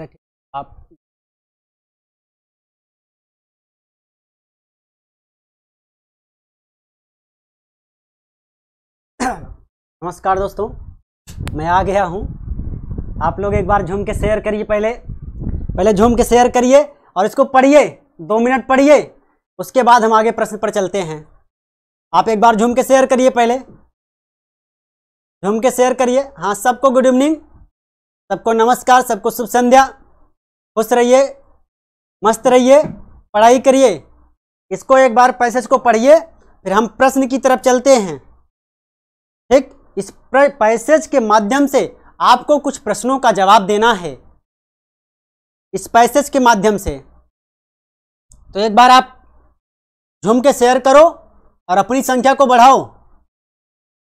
रखें आप नमस्कार दोस्तों मैं आ गया हूँ आप लोग एक बार झूम के शेयर करिए पहले पहले झूम के शेयर करिए और इसको पढ़िए दो मिनट पढ़िए उसके बाद हम आगे प्रश्न पर चलते हैं आप एक बार झूम के शेयर करिए पहले झूम के शेयर करिए हाँ सबको गुड इवनिंग सबको नमस्कार सबको शुभ संध्या खुश रहिए मस्त रहिए पढ़ाई करिए इसको एक बार पैसेज को पढ़िए फिर हम प्रश्न की तरफ चलते हैं ठीक इस पैसेज के माध्यम से आपको कुछ प्रश्नों का जवाब देना है इस पैसेज के माध्यम से तो एक बार आप झूम के शेयर करो और अपनी संख्या को बढ़ाओ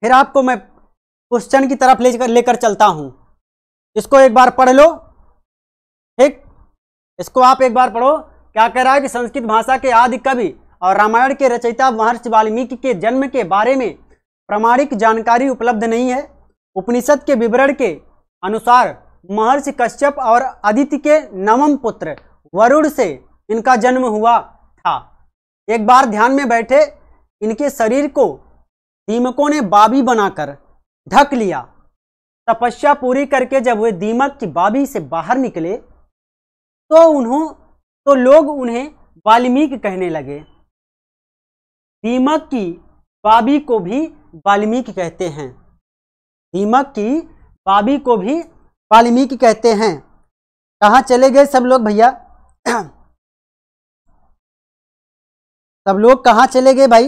फिर आपको मैं क्वेश्चन की तरफ लेकर लेकर चलता हूँ इसको एक बार पढ़ लो ठीक इसको आप एक बार पढ़ो क्या कह रहा है कि संस्कृत भाषा के आदि कवि और रामायण के रचयिता महर्षि वाल्मीकि के जन्म के बारे में प्रमाणिक जानकारी उपलब्ध नहीं है उपनिषद के विवरण के अनुसार महर्षि कश्यप और आदित्य के नवम पुत्र वरुण से इनका जन्म हुआ था एक बार ध्यान में बैठे इनके शरीर को दीमकों ने बाबी बनाकर ढक लिया तपस्या पूरी करके जब वे दीमक की बाबी से बाहर निकले तो उन्हों तो लोग उन्हें वाल्मीकि कहने लगे दीमक की बाबी को भी वाल्मीकि कहते हैं दीमक की बाबी को भी वाल्मीकि कहते हैं कहाँ चले गए सब लोग भैया सब लोग कहाँ चले गए भाई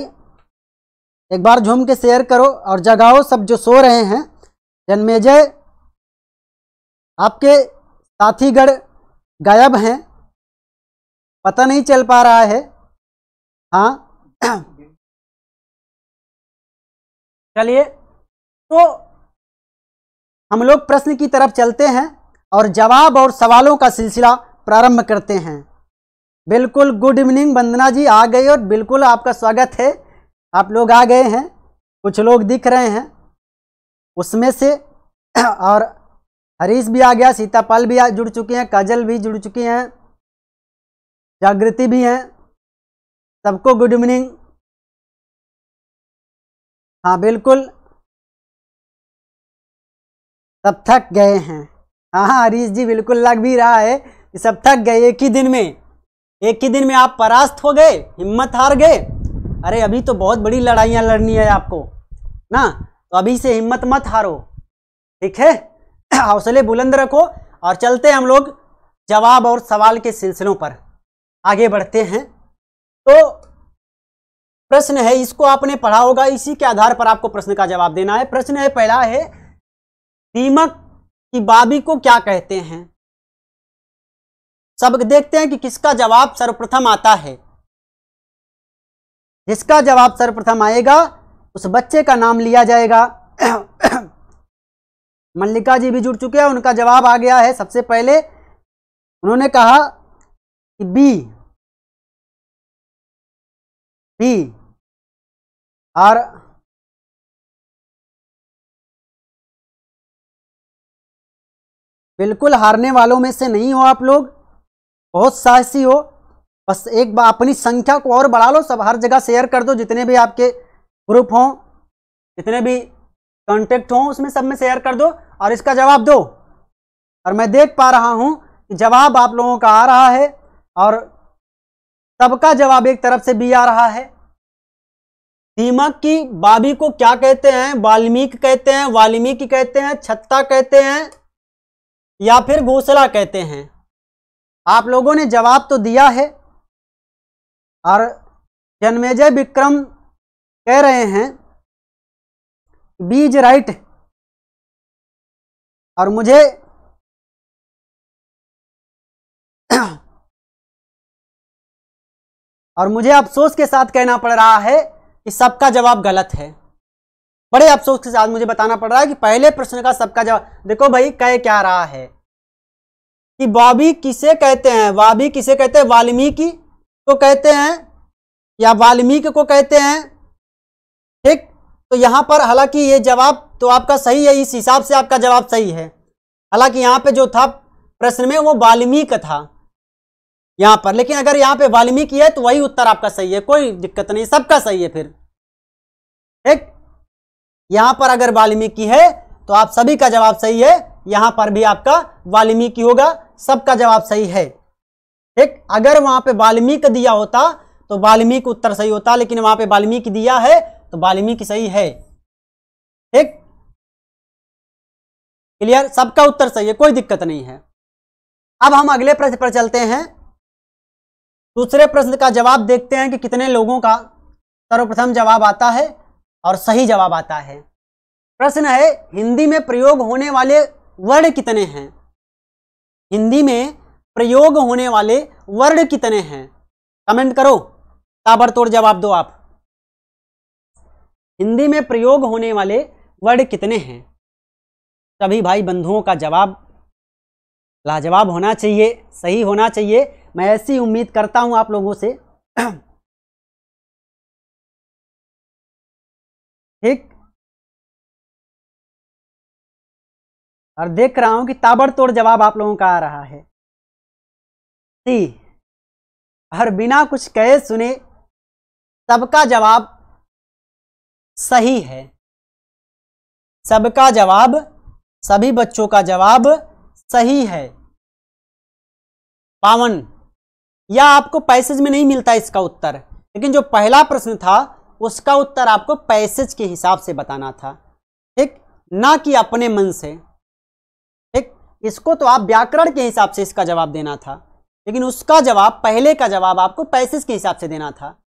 एक बार झूम के शेयर करो और जगाओ सब जो सो रहे हैं जन्मेजय आपके साथीगढ़ गायब हैं पता नहीं चल पा रहा है हाँ चलिए तो हम लोग प्रश्न की तरफ चलते हैं और जवाब और सवालों का सिलसिला प्रारंभ करते हैं बिल्कुल गुड इवनिंग वंदना जी आ गए और बिल्कुल आपका स्वागत है आप लोग आ गए हैं कुछ लोग दिख रहे हैं उसमें से और हरीश भी आ गया सीतापाल भी जुड़ चुके हैं काजल भी जुड़ चुकी हैं जागृति भी हैं सबको गुड इवनिंग हाँ बिल्कुल सब थक गए हैं हाँ हाँ हरीश जी बिल्कुल लग भी रहा है कि सब थक गए एक ही दिन में एक ही दिन में आप परास्त हो गए हिम्मत हार गए अरे अभी तो बहुत बड़ी लड़ाइयाँ लड़नी है आपको ना तो अभी से हिम्मत मत हारो ठीक है हौसले बुलंद रखो और चलते हम लोग जवाब और सवाल के सिलसिलों पर आगे बढ़ते हैं तो प्रश्न है इसको आपने पढ़ा होगा इसी के आधार पर आपको प्रश्न का जवाब देना है प्रश्न है पहला है दीमक की बाबी को क्या कहते हैं सब देखते हैं कि किसका जवाब सर्वप्रथम आता है जिसका जवाब सर्वप्रथम आएगा उस बच्चे का नाम लिया जाएगा मल्लिका जी भी जुड़ चुके हैं उनका जवाब आ गया है सबसे पहले उन्होंने कहा कि बी बी और बिल्कुल हारने वालों में से नहीं हो आप लोग बहुत साहसी हो बस एक बार अपनी संख्या को और बढ़ा लो सब हर जगह शेयर कर दो जितने भी आपके ग्रुप हो जितने भी कॉन्टेक्ट हो उसमें सब में शेयर कर दो और इसका जवाब दो और मैं देख पा रहा हूँ कि जवाब आप लोगों का आ रहा है और सबका जवाब एक तरफ से भी आ रहा है दीमक की बाबी को क्या कहते हैं वाल्मीकि कहते हैं वाल्मीकि कहते हैं छत्ता कहते हैं या फिर घोसला कहते हैं आप लोगों ने जवाब तो दिया है और जन्मेजय विक्रम कह रहे हैं बीज राइट और मुझे और मुझे अफसोस के साथ कहना पड़ रहा है कि सबका जवाब गलत है बड़े अफसोस के साथ मुझे बताना पड़ रहा है कि पहले प्रश्न का सबका जवाब देखो भाई कह क्या रहा है कि बॉबी किसे कहते हैं वाबी किसे कहते हैं वाल्मीकि को कहते हैं या वाल्मीकि को कहते हैं ठीक तो यहाँ पर हालांकि ये जवाब तो आपका सही है इस हिसाब से आपका जवाब सही है हालांकि यहाँ पे जो था प्रश्न में वो वाल्मीकि था यहाँ पर लेकिन अगर यहाँ पे वाल्मीकि है तो वही उत्तर आपका सही है कोई दिक्कत नहीं सबका सही है फिर ठीक यहाँ पर अगर वाल्मीकि है तो आप सभी का जवाब सही है यहाँ पर भी आपका वाल्मीकि होगा सबका जवाब सही है ठीक अगर वहाँ पे वाल्मीकि दिया होता तो वाल्मीकि उत्तर सही होता लेकिन वहाँ पे वाल्मीकि दिया है तो वाल्मीकि सही है ठीक क्लियर सबका उत्तर सही है कोई दिक्कत नहीं है अब हम अगले प्रश्न पर चलते हैं दूसरे प्रश्न का जवाब देखते हैं कि कितने लोगों का सर्वप्रथम जवाब आता है और सही जवाब आता है प्रश्न है हिंदी में प्रयोग होने वाले वर्ण कितने हैं हिंदी में प्रयोग होने वाले वर्ण कितने हैं कमेंट करो ताबड़तोड़ जवाब दो आप हिंदी में प्रयोग होने वाले वर्ड कितने हैं सभी भाई बंधुओं का जवाब लाजवाब होना चाहिए सही होना चाहिए मैं ऐसी उम्मीद करता हूं आप लोगों से ठीक और देख रहा हूं कि ताबड़तोड़ जवाब आप लोगों का आ रहा है सी और बिना कुछ कहे सुने सबका जवाब सही है सबका जवाब सभी बच्चों का जवाब सही है पावन या आपको पैसेज में नहीं मिलता इसका उत्तर लेकिन जो पहला प्रश्न था उसका उत्तर आपको पैसेज के हिसाब से बताना था ठीक ना कि अपने मन से ठीक इसको तो आप व्याकरण के हिसाब से इसका जवाब देना था लेकिन उसका जवाब पहले का जवाब आपको पैसेज के हिसाब से देना था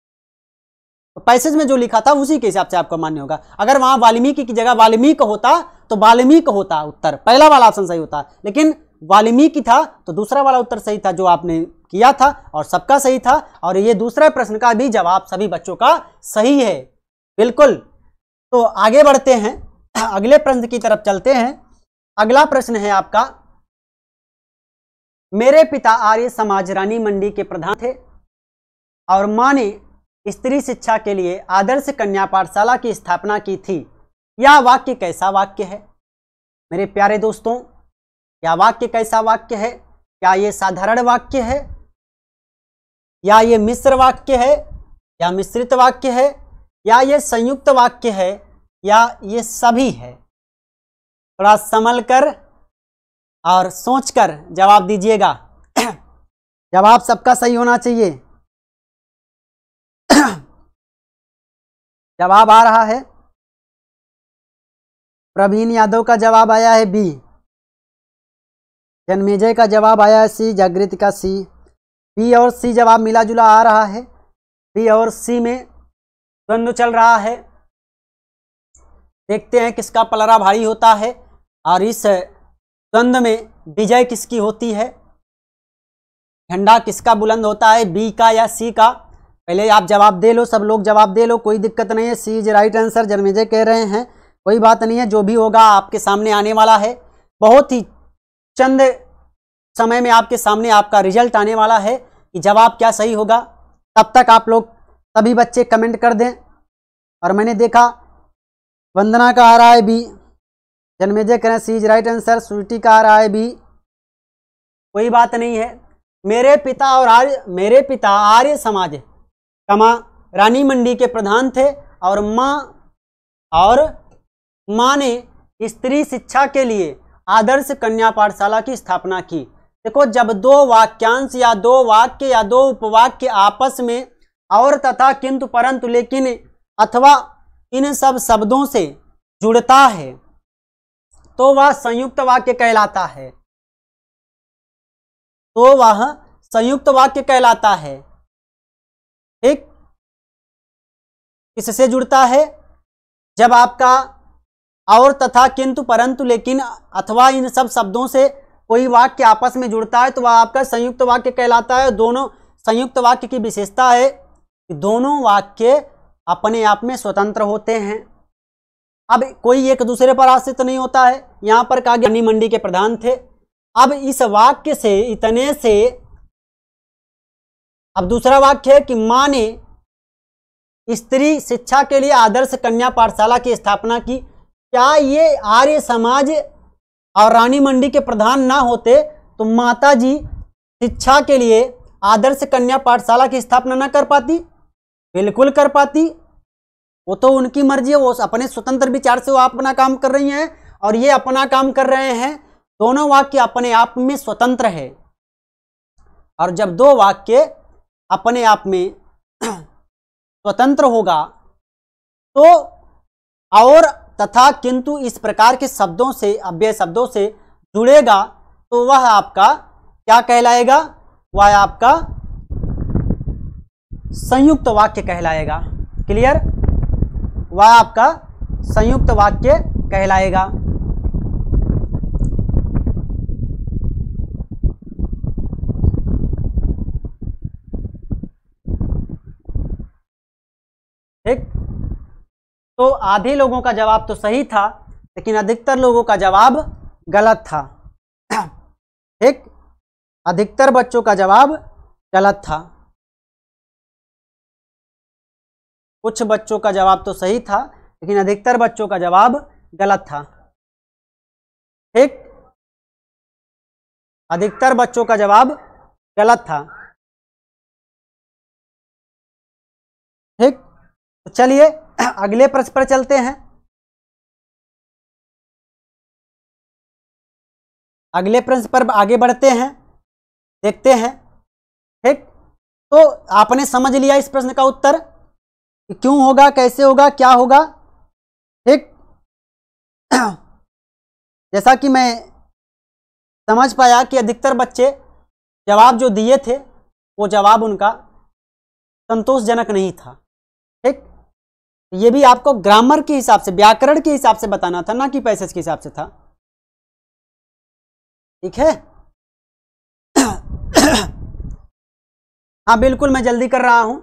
पैसेज में जो लिखा था उसी के हिसाब से आपका मान्य होगा अगर वहां वाल्मीकि की जगह वाल्मीकि होता तो वाल्मीकि होता उत्तर पहला वाला ऑप्शन सही होता लेकिन वाल्मीकि था तो दूसरा वाला उत्तर सही था जो आपने किया था और सबका सही था और ये दूसरा प्रश्न का भी जवाब सभी बच्चों का सही है बिल्कुल तो आगे बढ़ते हैं अगले प्रश्न की तरफ चलते हैं अगला प्रश्न है आपका मेरे पिता आर्य समाज रानी मंडी के प्रधान थे और माँ ने स्त्री शिक्षा के लिए आदर्श कन्या पाठशाला की स्थापना की थी यह वाक्य कैसा वाक्य है मेरे प्यारे दोस्तों यह वाक्य कैसा वाक्य है क्या ये साधारण वाक्य है या ये मिश्र वाक्य है या मिश्रित वाक्य है या ये संयुक्त वाक्य है या ये सभी है थोड़ा संभल कर और सोचकर जवाब दीजिएगा जवाब सबका सही होना चाहिए जवाब आ रहा है प्रवीण यादव का जवाब आया है बी जन्मेजय का जवाब आया है सी जागृत का सी बी और सी जवाब मिला जुला आ रहा है बी और सी में द्वंद्व चल रहा है देखते हैं किसका पलरा भारी होता है और इस द्वंद्व में विजय किसकी होती है झंडा किसका बुलंद होता है बी का या सी का पहले आप जवाब दे लो सब लोग जवाब दे लो कोई दिक्कत नहीं है C is right answer Janmejay कह रहे हैं कोई बात नहीं है जो भी होगा आपके सामने आने वाला है बहुत ही चंद समय में आपके सामने आपका रिजल्ट आने वाला है कि जवाब क्या सही होगा तब तक आप लोग सभी बच्चे कमेंट कर दें और मैंने देखा वंदना का आ रहा है बी जन्मेजय करें C is right answer Sweety का आ रहा है बी कोई बात नहीं है मेरे पिता और आर्य मेरे पिता आर्य समाज है कमा रानी मंडी के प्रधान थे और माँ और माँ ने स्त्री शिक्षा के लिए आदर्श कन्या पाठशाला की स्थापना की देखो जब दो वाक्यांश या दो वाक्य या दो उपवाक्य आपस में और तथा किंतु परंतु लेकिन अथवा इन सब शब्दों से जुड़ता है तो वह संयुक्त वाक्य कहलाता है तो वह संयुक्त वाक्य कहलाता है ठीक इससे जुड़ता है जब आपका और तथा किंतु परंतु लेकिन अथवा इन सब शब्दों से कोई वाक्य आपस में जुड़ता है तो वह आपका संयुक्त वाक्य कहलाता है दोनों संयुक्त वाक्य की विशेषता है कि दोनों वाक्य अपने आप में स्वतंत्र होते हैं अब कोई एक दूसरे पर आश्रित नहीं होता है यहाँ पर कहा गया मंडी के प्रधान थे अब इस वाक्य से इतने से अब दूसरा वाक्य है कि माँ ने स्त्री शिक्षा के लिए आदर्श कन्या पाठशाला की स्थापना की क्या ये आर्य समाज और रानी मंडी के प्रधान ना होते तो माता जी शिक्षा के लिए आदर्श कन्या पाठशाला की स्थापना ना कर पाती बिल्कुल कर पाती वो तो उनकी मर्जी है वो अपने स्वतंत्र विचार से वो अपना काम कर रही हैं और ये अपना काम कर रहे हैं दोनों वाक्य अपने आप में स्वतंत्र है और जब दो वाक्य अपने आप में स्वतंत्र होगा तो और तथा किंतु इस प्रकार के शब्दों से अव्यय शब्दों से जुड़ेगा तो वह आपका क्या कहलाएगा वह आपका संयुक्त वाक्य कहलाएगा क्लियर वह आपका संयुक्त वाक्य कहलाएगा ठीक तो आधे लोगों का जवाब तो सही था लेकिन अधिकतर लोगों का जवाब गलत था ठीक अधिकतर बच्चों का जवाब गलत था कुछ बच्चों का जवाब तो सही था लेकिन अधिकतर बच्चों का जवाब गलत था ठीक अधिकतर बच्चों का जवाब गलत था ठीक चलिए अगले प्रश्न पर चलते हैं अगले प्रश्न पर आगे बढ़ते हैं देखते हैं ठीक तो आपने समझ लिया इस प्रश्न का उत्तर क्यों होगा कैसे होगा क्या होगा ठीक जैसा कि मैं समझ पाया कि अधिकतर बच्चे जवाब जो दिए थे वो जवाब उनका संतोषजनक नहीं था ठीक ये भी आपको ग्रामर के हिसाब से व्याकरण के हिसाब से बताना था ना कि पैसेज के हिसाब से था ठीक है हाँ बिल्कुल मैं जल्दी कर रहा हूं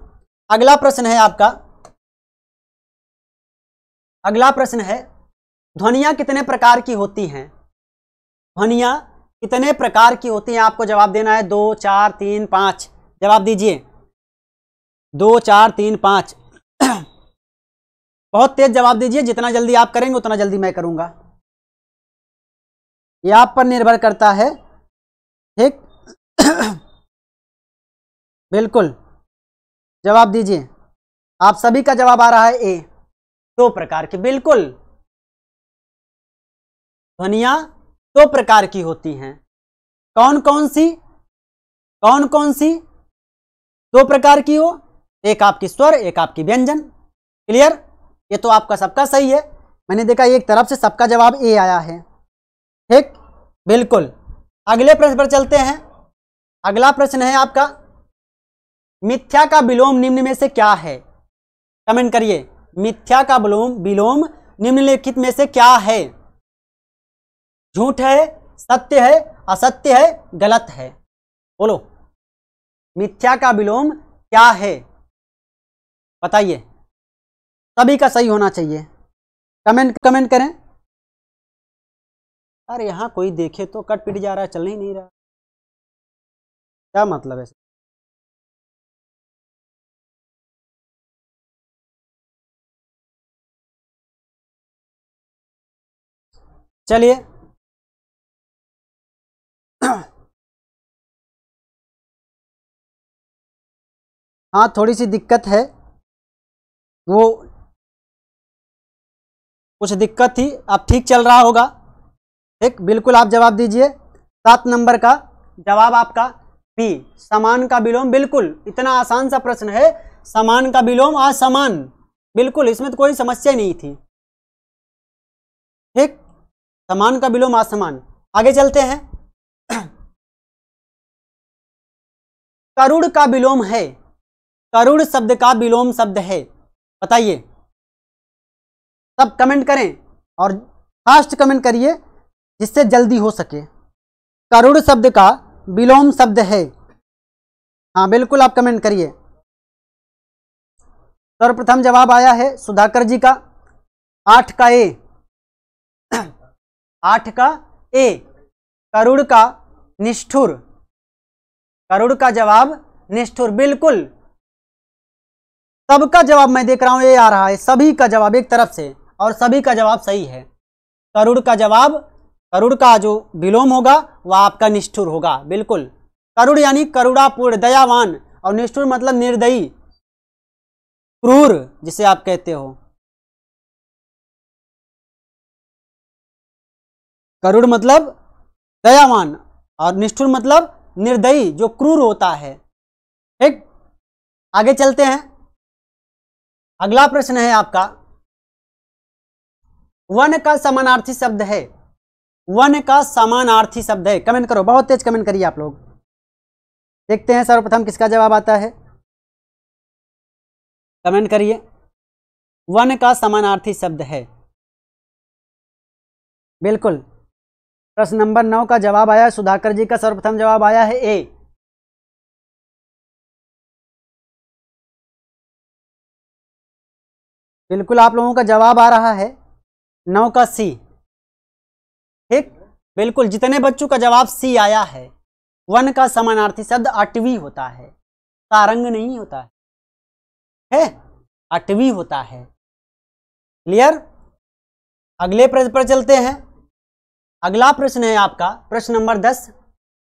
अगला प्रश्न है आपका अगला प्रश्न है ध्वनिया कितने प्रकार की होती हैं ध्वनिया कितने प्रकार की होती हैं आपको जवाब देना है दो चार तीन पांच जवाब दीजिए दो चार तीन पांच बहुत तेज जवाब दीजिए जितना जल्दी आप करेंगे उतना जल्दी मैं करूंगा ये आप पर निर्भर करता है ठीक बिल्कुल जवाब दीजिए आप सभी का जवाब आ रहा है ए दो प्रकार के बिल्कुल ध्वनिया दो प्रकार की होती हैं कौन कौन सी कौन कौन सी दो प्रकार की हो एक आपकी स्वर एक आपकी व्यंजन क्लियर ये तो आपका सबका सही है मैंने देखा एक तरफ से सबका जवाब ए आया है ठीक बिल्कुल अगले प्रश्न पर चलते हैं अगला प्रश्न है आपका मिथ्या का विलोम निम्न में से क्या है कमेंट करिए मिथ्या का विलोम विलोम निम्नलिखित में से क्या है झूठ है सत्य है असत्य है गलत है बोलो मिथ्या का विलोम क्या है बताइए सभी का सही होना चाहिए कमेंट कमेंट करें यार यहाँ कोई देखे तो कट पिट जा रहा है चल ही नहीं रहा क्या मतलब है चलिए हाँ थोड़ी सी दिक्कत है वो कुछ दिक्कत थी अब ठीक चल रहा होगा ठीक बिल्कुल आप जवाब दीजिए सात नंबर का जवाब आपका बी समान का विलोम बिल्कुल इतना आसान सा प्रश्न है समान का विलोम असमान बिल्कुल इसमें तो कोई समस्या नहीं थी ठीक समान का विलोम असमान आगे चलते हैं करुण का विलोम है करुण शब्द का विलोम शब्द है बताइए तब कमेंट करें और फास्ट कमेंट करिए जिससे जल्दी हो सके करुड़ शब्द का विलोम शब्द है हाँ बिल्कुल आप कमेंट करिए सर्वप्रथम जवाब आया है सुधाकर जी का आठ का ए आठ का ए करुड़ का निष्ठुर करुड़ का जवाब निष्ठुर बिल्कुल सबका जवाब मैं देख रहा हूं ये आ रहा है सभी का जवाब एक तरफ से और सभी का जवाब सही है करुड़ का जवाब करुड़ का जो विलोम होगा वह आपका निष्ठुर होगा बिल्कुल करुड़ यानी करुणापूर्ण दयावान और निष्ठुर मतलब निर्दयी क्रूर जिसे आप कहते हो करुड़ मतलब दयावान और निष्ठुर मतलब निर्दयी जो क्रूर होता है ठीक आगे चलते हैं अगला प्रश्न है आपका वन का समानार्थी शब्द है वन का समानार्थी शब्द है कमेंट करो बहुत तेज कमेंट करिए आप लोग देखते हैं सर्वप्रथम किसका जवाब आता है कमेंट करिए वन का समानार्थी शब्द है बिल्कुल प्रश्न नंबर नौ का जवाब आया है सुधाकर जी का सर्वप्रथम जवाब आया है ए बिल्कुल आप लोगों का जवाब आ रहा है नौ का सी ठीक बिल्कुल जितने बच्चों का जवाब सी आया है वन का समानार्थी शब्द अटवी होता है तारंग नहीं होता है है अटवी होता है क्लियर अगले प्रश्न पर चलते हैं अगला प्रश्न है आपका प्रश्न नंबर दस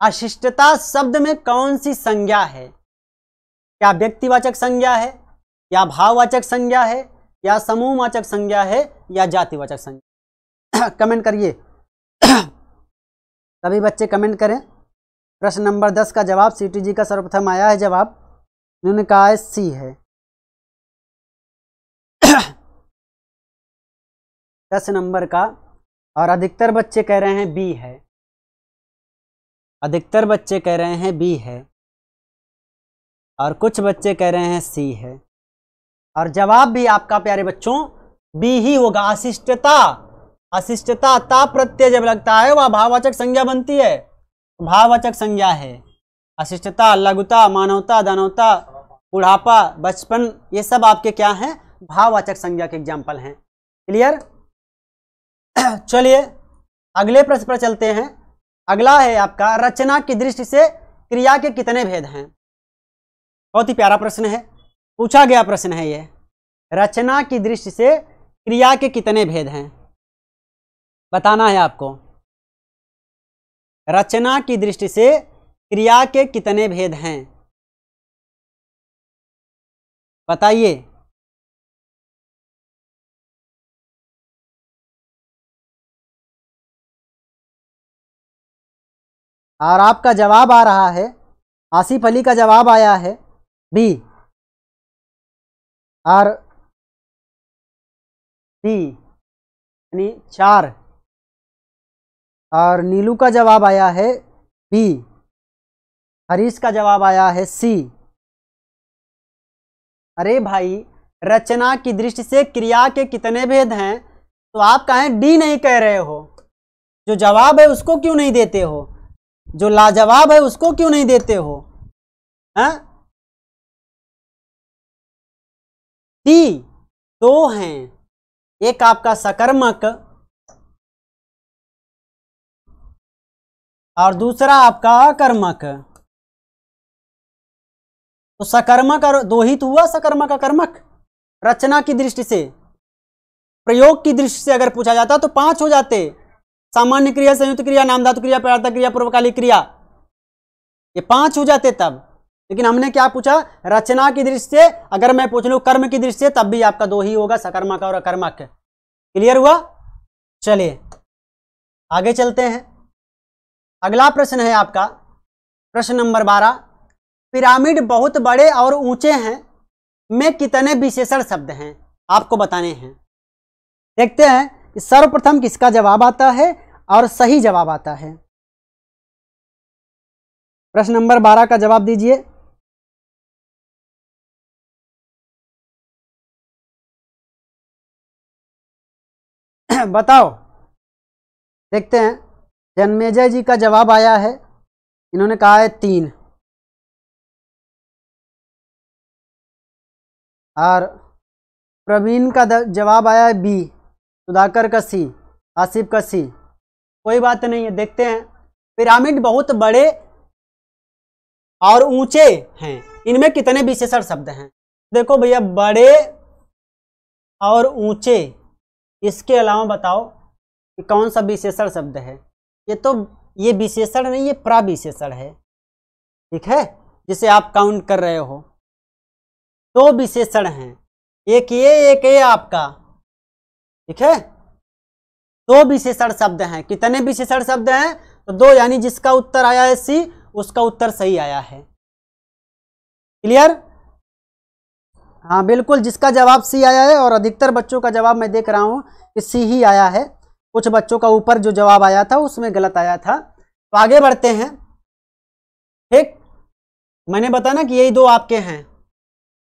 अशिष्टता शब्द में कौन सी संज्ञा है क्या व्यक्तिवाचक संज्ञा है या भाववाचक संज्ञा है या समूहवाचक संज्ञा है या जातिवाचक संज्ञा कमेंट करिए सभी बच्चे कमेंट करें प्रश्न नंबर दस का जवाब सीटीजी का सर्वप्रथम आया है जवाब उन्होंने कहा है सी है दस नंबर का और अधिकतर बच्चे कह रहे हैं बी है अधिकतर बच्चे कह रहे हैं बी है और कुछ बच्चे कह रहे हैं सी है और जवाब भी आपका प्यारे बच्चों बी ही होगा अशिष्टता अशिष्टता ता प्रत्यय जब लगता है वह भाववाचक संज्ञा बनती है भाववाचक संज्ञा है अशिष्टता लघुता मानवता दानवता बुढ़ापा बचपन ये सब आपके क्या हैं भाववाचक संज्ञा के एग्जाम्पल हैं क्लियर चलिए अगले प्रश्न पर चलते हैं अगला है आपका रचना की दृष्टि से क्रिया के कितने भेद हैं बहुत ही प्यारा प्रश्न है पूछा गया प्रश्न है यह रचना की दृष्टि से क्रिया के कितने भेद हैं बताना है आपको रचना की दृष्टि से क्रिया के कितने भेद हैं बताइए और आपका जवाब आ रहा है आसिफ अली का जवाब आया है बी और बी यानी चार और नीलू का जवाब आया है बी हरीश का जवाब आया है सी अरे भाई रचना की दृष्टि से क्रिया के कितने भेद हैं तो आप कहें डी नहीं कह रहे हो जो जवाब है उसको क्यों नहीं देते हो जो लाजवाब है उसको क्यों नहीं देते हो हैं हाँ? डी दो हैं एक आपका सकर्मक और दूसरा आपका अकर्मक तो सकर्मक और दोहित हुआ सकर्मक अकर्मक रचना की दृष्टि से प्रयोग की दृष्टि से अगर पूछा जाता तो पांच हो जाते सामान्य क्रिया संयुक्त क्रिया नामधातु क्रिया प्रार्थना क्रिया पूर्वकाली क्रिया ये पांच हो जाते तब लेकिन हमने क्या पूछा रचना की दृष्टि से अगर मैं पूछ लू कर्म की दृष्टि से तब भी आपका दो ही होगा सकर्मक और अकर्मक क्लियर हुआ चलिए आगे चलते हैं अगला प्रश्न है आपका प्रश्न नंबर बारह पिरामिड बहुत बड़े और ऊंचे हैं में कितने विशेषण शब्द हैं आपको बताने हैं देखते हैं कि सर्वप्रथम किसका जवाब आता है और सही जवाब आता है प्रश्न नंबर बारह का जवाब दीजिए बताओ देखते हैं जन्मेजय जी का जवाब आया है इन्होंने कहा है तीन और प्रवीण का जवाब आया है बी सुधाकर का सी आसिफ का सी कोई बात नहीं है देखते हैं पिरामिड बहुत बड़े और ऊंचे हैं इनमें कितने विशेषण शब्द हैं देखो भैया बड़े और ऊंचे इसके अलावा बताओ कि कौन सा विशेषण शब्द है ये तो ये विशेषण नहीं ये प्राविशेषण है ठीक है जिसे आप काउंट कर रहे हो दो तो विशेषण हैं एक ये एक ये आपका ठीक है दो तो विशेषण शब्द हैं कितने विशेषण शब्द हैं तो दो यानी जिसका उत्तर आया है सी उसका उत्तर सही आया है क्लियर हाँ बिल्कुल जिसका जवाब सी आया है और अधिकतर बच्चों का जवाब मैं देख रहा हूँ कि सी ही आया है कुछ बच्चों का ऊपर जो जवाब आया था उसमें गलत आया था तो आगे बढ़ते हैं ठीक मैंने ना कि यही दो आपके हैं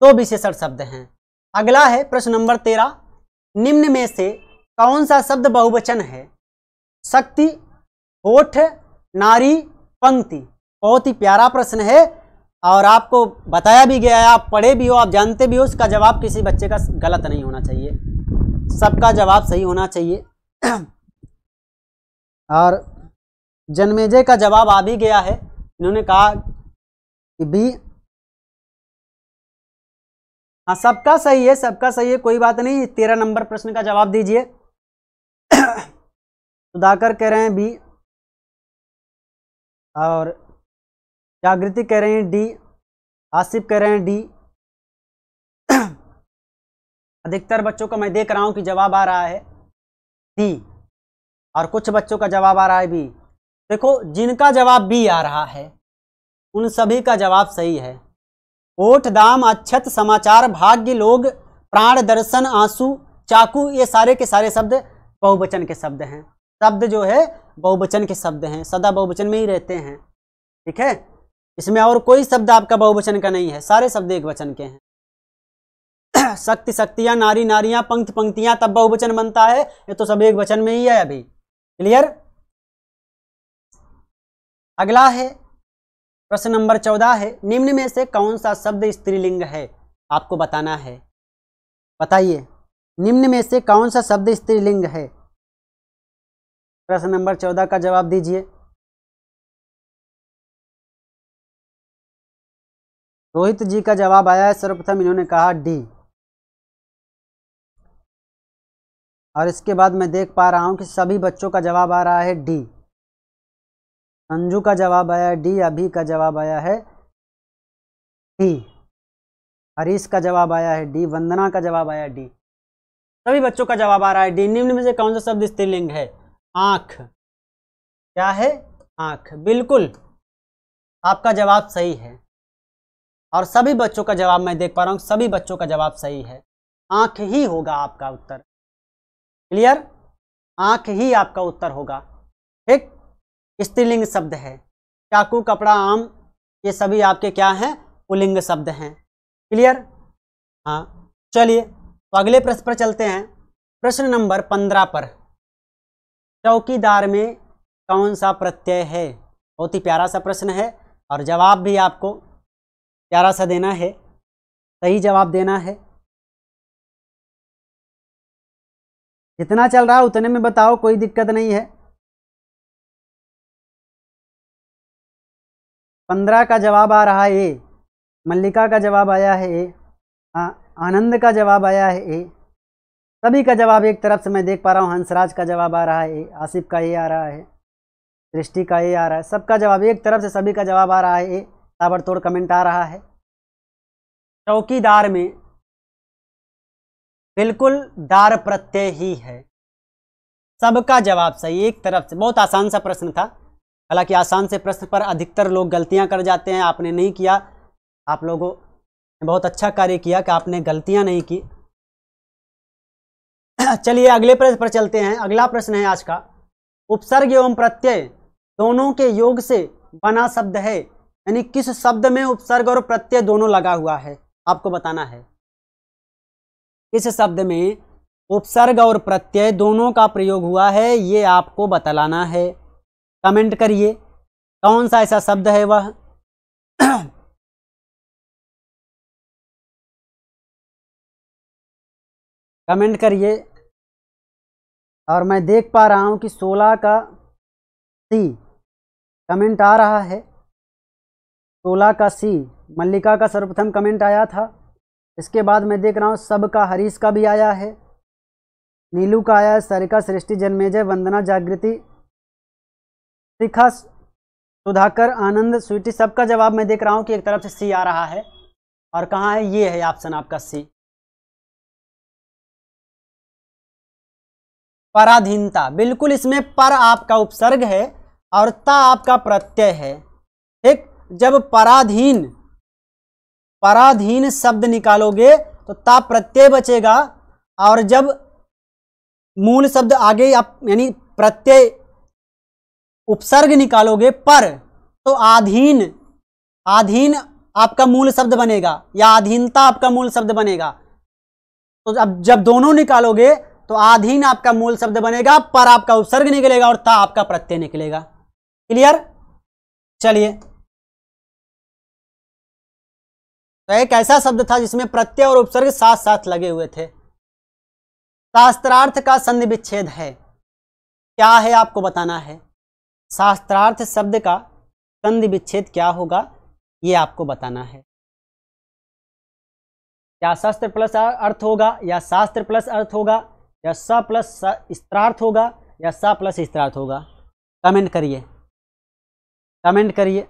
दो तो विशेषण शब्द हैं अगला है प्रश्न नंबर तेरह निम्न में से कौन सा शब्द बहुवचन है शक्ति होठ नारी पंक्ति बहुत ही प्यारा प्रश्न है और आपको बताया भी गया है आप पढ़े भी हो आप जानते भी हो उसका जवाब किसी बच्चे का गलत नहीं होना चाहिए सबका जवाब सही होना चाहिए और जन्मेजय का जवाब आ भी गया है इन्होंने कहा कि बी हाँ सबका सही है सबका सही है कोई बात नहीं तेरह नंबर प्रश्न का जवाब दीजिए सुधाकर कह रहे हैं बी और जागृति कह रहे हैं डी आसिफ कह रहे हैं डी अधिकतर बच्चों को मैं देख रहा हूं कि जवाब आ रहा है डी और कुछ बच्चों का जवाब आ रहा है बी देखो जिनका जवाब बी आ रहा है उन सभी का जवाब सही है ओठ दाम अक्षत समाचार भाग्य लोग प्राण दर्शन आंसू चाकू ये सारे के सारे शब्द बहुवचन के शब्द हैं शब्द जो है बहुवचन के शब्द हैं सदा बहुवचन में ही रहते हैं ठीक है इसमें और कोई शब्द आपका बहुवचन का नहीं है सारे शब्द एक वचन के हैं शक्ति शक्तियां नारी नारियां पंक्ति पंक्तियां तब बहुवचन बनता है ये तो सब एक वचन में ही है अभी क्लियर अगला है प्रश्न नंबर चौदह है निम्न में से कौन सा शब्द स्त्रीलिंग है आपको बताना है बताइए निम्न में से कौन सा शब्द स्त्रीलिंग है प्रश्न नंबर चौदह का जवाब दीजिए रोहित जी का जवाब आया है सर्वप्रथम इन्होंने कहा डी और इसके बाद मैं देख पा रहा हूं कि सभी बच्चों का जवाब आ रहा है डी संजू का जवाब आया है डी अभी का जवाब आया है डी हरीश का जवाब आया है डी वंदना का जवाब आया डी सभी बच्चों का जवाब आ रहा है डी निम्न में से कौन सा शब्द स्त्रीलिंग है आंख क्या है आँख बिल्कुल आपका जवाब सही है और सभी बच्चों का जवाब मैं देख पा रहा हूँ सभी बच्चों का जवाब सही है आँख ही होगा आपका उत्तर क्लियर आँख ही आपका उत्तर होगा ठीक स्त्रीलिंग शब्द है चाकू कपड़ा आम ये सभी आपके क्या हैं पुलिंग शब्द हैं क्लियर हाँ चलिए तो अगले प्रश्न पर चलते हैं प्रश्न नंबर पंद्रह पर चौकीदार में कौन सा प्रत्यय है बहुत ही प्यारा सा प्रश्न है और जवाब भी आपको प्यारा सा देना है सही जवाब देना है जितना चल रहा है उतने में बताओ कोई दिक्कत नहीं है पंद्रह का जवाब आ रहा है ए मल्लिका का जवाब आया है ए हाँ, आनंद का जवाब आया है ए सभी का जवाब एक तरफ से मैं देख पा रहा हूँ हंसराज का जवाब आ रहा है ए आसिफ का ए आ रहा है सृष्टि का ए आ रहा है सबका जवाब एक तरफ से सभी का जवाब आ रहा है ए ताबड़तोड़ कमेंट आ रहा है चौकीदार में बिल्कुल दार प्रत्यय ही है सबका जवाब सही एक तरफ से बहुत आसान सा प्रश्न था हालांकि आसान से प्रश्न पर अधिकतर लोग गलतियां कर जाते हैं आपने नहीं किया आप लोगों ने बहुत अच्छा कार्य किया कि आपने गलतियां नहीं की चलिए अगले प्रश्न पर चलते हैं अगला प्रश्न है आज का उपसर्ग एवं प्रत्यय दोनों के योग से बना शब्द है यानी किस शब्द में उपसर्ग और प्रत्यय दोनों लगा हुआ है आपको बताना है किस शब्द में उपसर्ग और प्रत्यय दोनों का प्रयोग हुआ है ये आपको बतलाना है कमेंट करिए कौन सा ऐसा शब्द है वह कमेंट करिए और मैं देख पा रहा हूँ कि सोलह का सी कमेंट आ रहा है सोलह का सी मल्लिका का सर्वप्रथम कमेंट आया था इसके बाद मैं देख रहा हूँ सब का हरीश का भी आया है नीलू का आया है सरिका सृष्टि जन्मेजय वंदना जागृति शिखा सुधाकर आनंद स्वीटी सबका जवाब मैं देख रहा हूँ कि एक तरफ से सी आ रहा है और कहाँ है ये है ऑप्शन आपका सी पराधीनता बिल्कुल इसमें पर आपका उपसर्ग है और ता आपका प्रत्यय है ठीक जब पराधीन पराधीन शब्द निकालोगे तो ता प्रत्यय बचेगा और जब मूल शब्द आगे आप यानी प्रत्यय उपसर्ग निकालोगे पर तो आधीन आधीन आपका मूल शब्द बनेगा या आधीनता आपका मूल शब्द बनेगा तो अब जब दोनों निकालोगे तो आधीन आपका मूल शब्द बनेगा पर आपका उपसर्ग निकलेगा और ता आपका प्रत्यय निकलेगा क्लियर चलिए तो एक ऐसा शब्द था जिसमें प्रत्यय और उपसर्ग साथ साथ लगे हुए थे शास्त्रार्थ का संधि विच्छेद है क्या है आपको बताना है शास्त्रार्थ शब्द का संधि विच्छेद क्या होगा ये आपको बताना है या शास्त्र प्लस अर्थ होगा या शास्त्र प्लस अर्थ होगा या स प्लस स्त्रार्थ होगा या स प्लस स्त्रार्थ होगा कमेंट करिए कमेंट करिए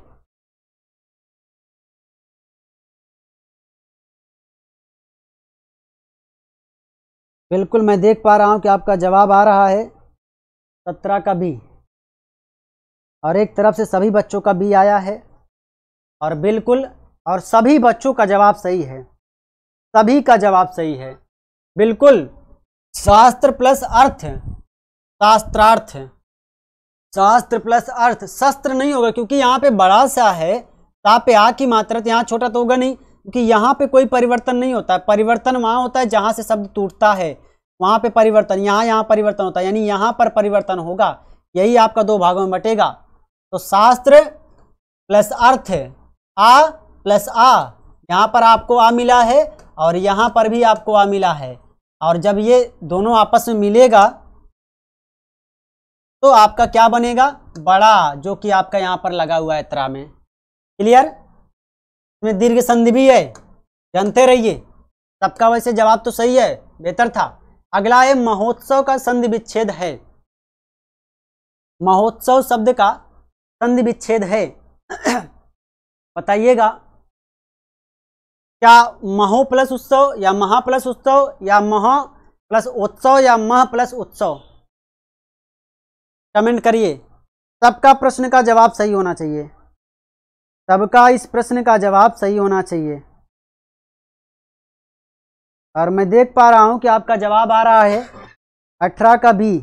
बिल्कुल मैं देख पा रहा हूँ कि आपका जवाब आ रहा है सत्रह का बी और एक तरफ से सभी बच्चों का बी आया है और बिल्कुल और सभी बच्चों का जवाब सही है सभी का जवाब सही है बिल्कुल शास्त्र प्लस अर्थ शास्त्रार्थ शास्त्र प्लस अर्थ शस्त्र नहीं होगा क्योंकि यहाँ पे बड़ा सा है ता पे आ की मात्रा तो यहाँ छोटा तो होगा नहीं क्योंकि यहाँ पे कोई परिवर्तन नहीं होता है परिवर्तन वहाँ होता है जहाँ से शब्द टूटता है वहाँ पे परिवर्तन यहाँ यहाँ परिवर्तन होता है यानी यहाँ पर परिवर्तन होगा यही आपका दो भागों में बटेगा तो शास्त्र प्लस अर्थ आ प्लस आ यहाँ पर आपको आ मिला है और यहाँ पर भी आपको आ मिला है और जब ये दोनों आपस में मिलेगा तो आपका क्या बनेगा बड़ा जो कि आपका यहाँ पर लगा हुआ है त्रा में क्लियर इसमें दीर्घ संधि भी है जानते रहिए सबका वैसे जवाब तो सही है बेहतर था अगला है महोत्सव का संधि विच्छेद है महोत्सव शब्द का संधि विच्छेद है बताइएगा क्या महो प्लस उत्सव या महा प्लस उत्सव या मह प्लस उत्सव या मह प्लस उत्सव कमेंट करिए सबका प्रश्न का जवाब सही होना चाहिए सबका इस प्रश्न का जवाब सही होना चाहिए और मैं देख पा रहा हूं कि आपका जवाब आ रहा है अठारह का बी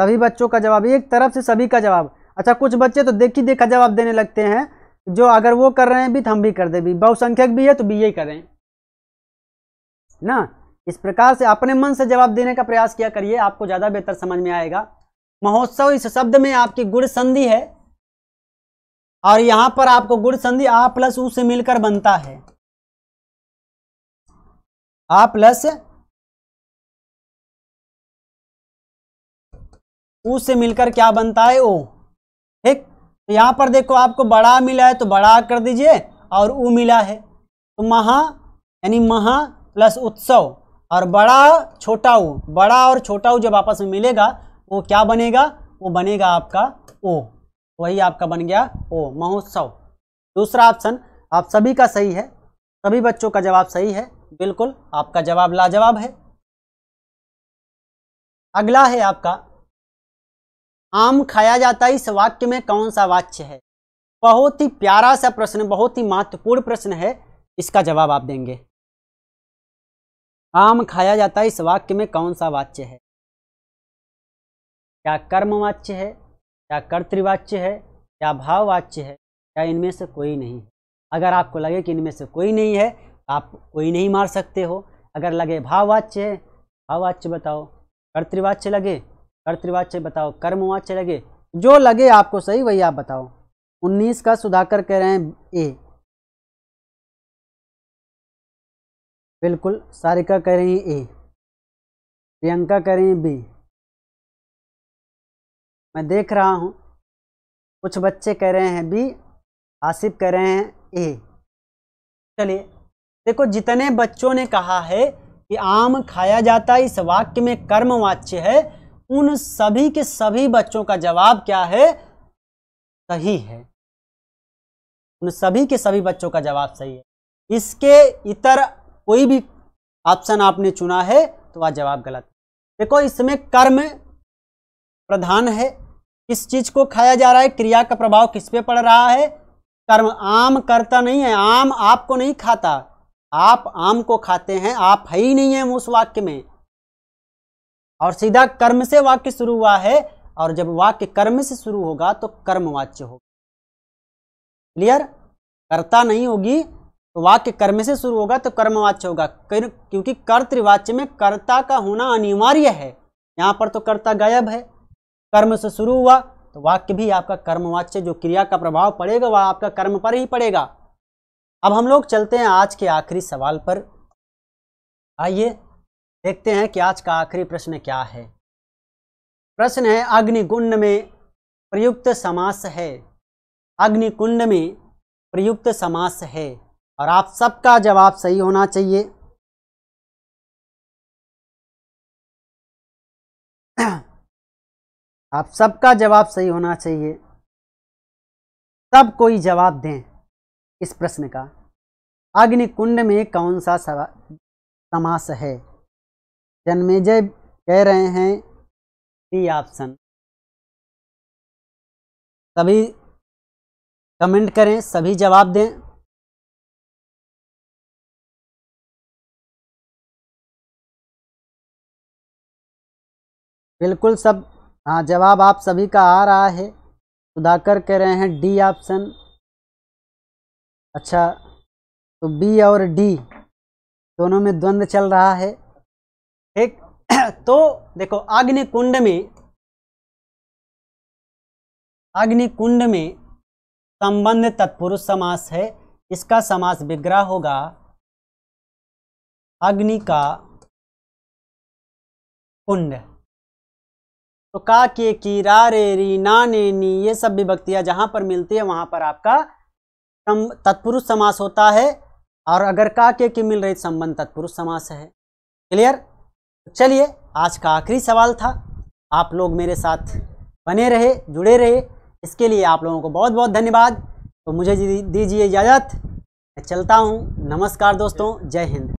सभी बच्चों का जवाब एक तरफ से सभी का जवाब अच्छा कुछ बच्चे तो देखी देखा जवाब देने लगते हैं जो अगर वो कर रहे हैं भी तो हम भी कर दे भी बहुसंख्यक भी है तो बी यही करें ना इस प्रकार से अपने मन से जवाब देने का प्रयास किया करिए आपको ज़्यादा बेहतर समझ में आएगा महोत्सव इस शब्द में आपकी गुड़ संधि है और यहां पर आपको गुड़ संधि आ प्लस ऊ से मिलकर बनता है आ प्लस ऊ से मिलकर क्या बनता है ओ ठीक तो यहां पर देखो आपको बड़ा मिला है तो बड़ा कर दीजिए और ऊ मिला है तो महा यानी महा प्लस उत्सव और बड़ा छोटा ऊ बड़ा और छोटा ऊ जब आपस में मिलेगा वो क्या बनेगा वो बनेगा आपका ओ वही आपका बन गया ओ महोत्सव दूसरा ऑप्शन आप सभी का सही है सभी बच्चों का जवाब सही है बिल्कुल आपका जवाब लाजवाब है अगला है आपका आम खाया जाता इस वाक्य में कौन सा वाच्य है बहुत ही प्यारा सा प्रश्न बहुत ही महत्वपूर्ण प्रश्न है इसका जवाब आप देंगे आम खाया जाता इस वाक्य में कौन सा वाच्य है क्या कर्म वाच्य है या कर्तृवाच्य है या भाववाच्य है या इनमें से कोई नहीं अगर आपको लगे कि इनमें से कोई नहीं है आप कोई नहीं मार सकते हो अगर लगे भाववाच्य है भाववाच्य बताओ कर्तृवाच्य लगे कर्तृवाच्य बताओ कर्मवाच्य लगे जो लगे आपको सही वही आप बताओ उन्नीस का सुधाकर कह रहे हैं ए बिल्कुल सारिका कह रही ए प्रियंका कह रही बी मैं देख रहा हूँ कुछ बच्चे कह रहे हैं बी आसिफ कह रहे हैं ए चलिए देखो जितने बच्चों ने कहा है कि आम खाया जाता है इस वाक्य में कर्म वाच्य है उन सभी के सभी बच्चों का जवाब क्या है सही है उन सभी के सभी बच्चों का जवाब सही है इसके इतर कोई भी ऑप्शन आपने चुना है तो वह जवाब गलत देखो इसमें कर्म प्रधान है किस चीज को खाया जा रहा है क्रिया का प्रभाव किस पे पड़ रहा है कर्म आम करता नहीं है आम आपको नहीं खाता आप आम को खाते हैं आप है ही नहीं है उस वाक्य में और सीधा कर्म से वाक्य शुरू हुआ है और जब वाक्य कर्म से शुरू होगा तो कर्मवाच्य होगा क्लियर कर्ता नहीं होगी तो वाक्य कर्म से शुरू होगा तो कर्मवाच्य होगा क्योंकि कर्तृवाच्य में कर्ता का होना अनिवार्य है यहां पर तो कर्ता गायब है कर्म से शुरू हुआ तो वाक्य भी आपका कर्मवाच्य जो क्रिया का प्रभाव पड़ेगा वह आपका कर्म पर ही पड़ेगा अब हम लोग चलते हैं आज के आखिरी सवाल पर आइए देखते हैं कि आज का आखिरी प्रश्न क्या है प्रश्न है अग्निकुंड में प्रयुक्त समास है अग्निकुंड में प्रयुक्त समास है और आप सबका जवाब सही होना चाहिए आप सबका जवाब सही होना चाहिए सब कोई जवाब दें इस प्रश्न का अग्नि कुंड में कौन सा समास है जन्मेजय कह रहे हैं डी ऑप्शन सभी कमेंट करें सभी जवाब दें बिल्कुल सब हाँ जवाब आप सभी का आ रहा है सुधाकर कह रहे हैं डी ऑप्शन अच्छा तो बी और डी दोनों में द्वंद्व चल रहा है ठीक तो देखो अग्नि कुंड में अग्नि कुंड में संबंध तत्पुरुष समास है इसका समास विग्रह होगा अग्नि का कुंड तो का के कीरा रे री ना ने नी ये सब विभक्तियाँ जहाँ पर मिलती है वहाँ पर आपका तत्पुरुष समास होता है और अगर का के की मिल रही तो संबंध तत्पुरुष समास है क्लियर चलिए आज का आखिरी सवाल था आप लोग मेरे साथ बने रहे जुड़े रहे इसके लिए आप लोगों को बहुत बहुत धन्यवाद तो मुझे दीजिए इजाज़त मैं चलता हूँ नमस्कार दोस्तों जय हिंद